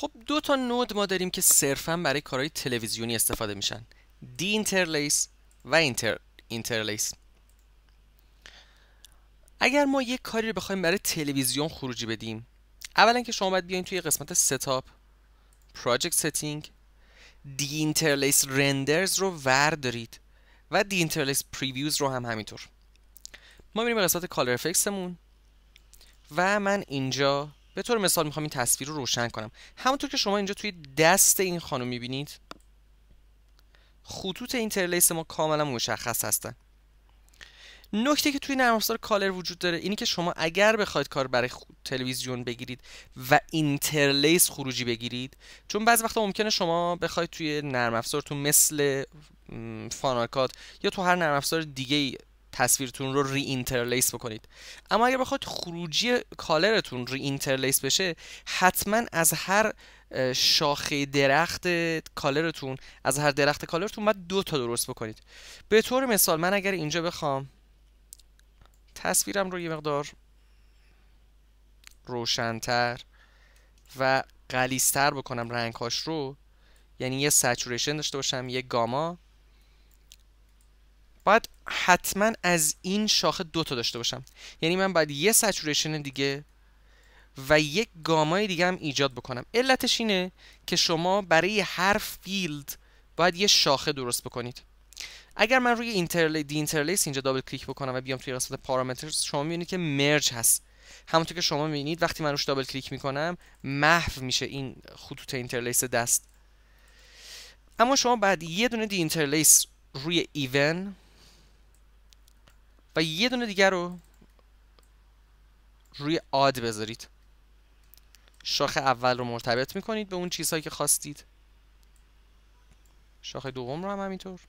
خب دو تا نود ما داریم که صرفا برای کارهای تلویزیونی استفاده میشن دی اینترلیس و اینتر اگر ما یک کاری رو بخوایم برای تلویزیون خروجی بدیم اولا که شما باید بیاین توی قسمت ستاپ پراجکت ستینگ دی اینترلیس رندرز رو دارید و دی اینترلیس پریویوز رو هم همینطور ما میریم به قسمت کالر افکسمون و من اینجا به طور مثال میخوام این تصویر رو روشن کنم همونطور که شما اینجا توی دست این خانم میبینید خطوط اینترلیس ما کاملا مشخص هستن نکته که توی نرم افزار کالر وجود داره اینی که شما اگر بخواید کار برای تلویزیون بگیرید و اینترلیس خروجی بگیرید چون بعضی وقتا ممکنه شما بخواید توی نرم افزارتون مثل فاناکات یا تو هر نرم افزار دیگه تصویرتون رو ری اینترلیس بکنید اما اگر بخواید خروجی کالرتون ری اینترلیس بشه حتما از هر شاخه درخت کالرتون از هر درخت کالرتون باید دو تا درست بکنید به طور مثال من اگر اینجا بخوام تصویرم رو یه مقدار روشنتر و قلیستر بکنم رنگ رو یعنی یه سچوریشن داشته باشم یه گاما باید حتما از این شاخه دو تا داشته باشم یعنی من باید یه سچوریشن دیگه و یک گامای دیگه هم ایجاد بکنم علتش اینه که شما برای هر فیلد باید یه شاخه درست بکنید اگر من روی اینترلی دی اینترلیس اینجا دابل کلیک بکنم و بیام توی قسمت پارامترز شما میبینید که مرج هست همونطور که شما میبینید وقتی من روش دابل کلیک میکنم محو میشه این خطوط اینترلیس دست اما شما بعد یه دونه دی اینترلیس روی ایون و یه دونه دیگر رو روی آد بذارید شاخه اول رو مرتبط میکنید به اون چیزهایی که خواستید شاخه دوم رو هم همینطور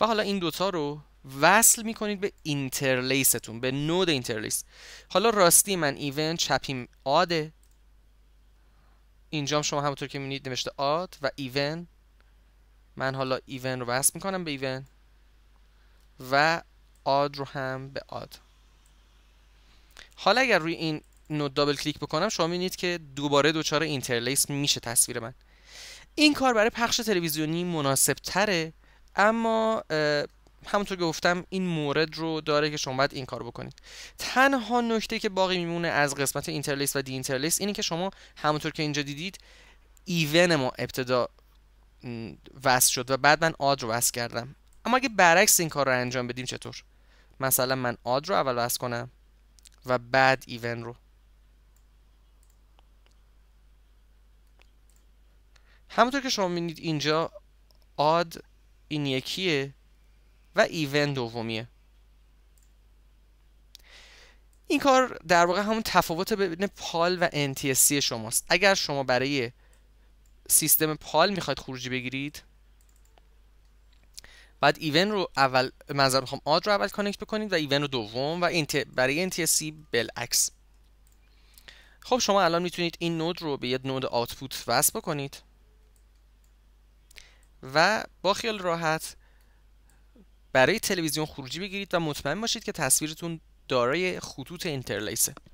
و حالا این دوتا رو وصل میکنید به اینترلیستون به نود اینترلیست حالا راستی من ایونت چپیم آده اینجا شما همونطور که میبینید نوشته آد و ایون من حالا ایون رو وصل میکنم به ایون و آد رو هم به آد حالا اگر روی این نود دابل کلیک بکنم شما میبینید که دوباره دچار اینترلیس میشه تصویر من این کار برای پخش تلویزیونی مناسب تره اما همونطور که گفتم این مورد رو داره که شما باید این کار بکنید تنها نکته که باقی میمونه از قسمت اینترلیس و دی اینترلیس اینه که شما همونطور که اینجا دیدید ایون ما ابتدا وصل شد و بعد من آد رو وصل کردم اما اگه برعکس این کار رو انجام بدیم چطور مثلا من آد رو اول بس کنم و بعد ایون رو همونطور که شما میبینید اینجا آد این یکیه و ایون دومیه این کار در واقع همون تفاوت بین پال و NTSC شماست اگر شما برای سیستم پال میخواید خروجی بگیرید بعد ایون رو اول منظر میخوام آد رو اول کانکت بکنید و ایون رو دوم و انت... برای انتیسی بالعکس خب شما الان میتونید این نود رو به یه نود آوتپوت وصل بکنید و با خیال راحت برای تلویزیون خروجی بگیرید و مطمئن باشید که تصویرتون دارای خطوط اینترلیسه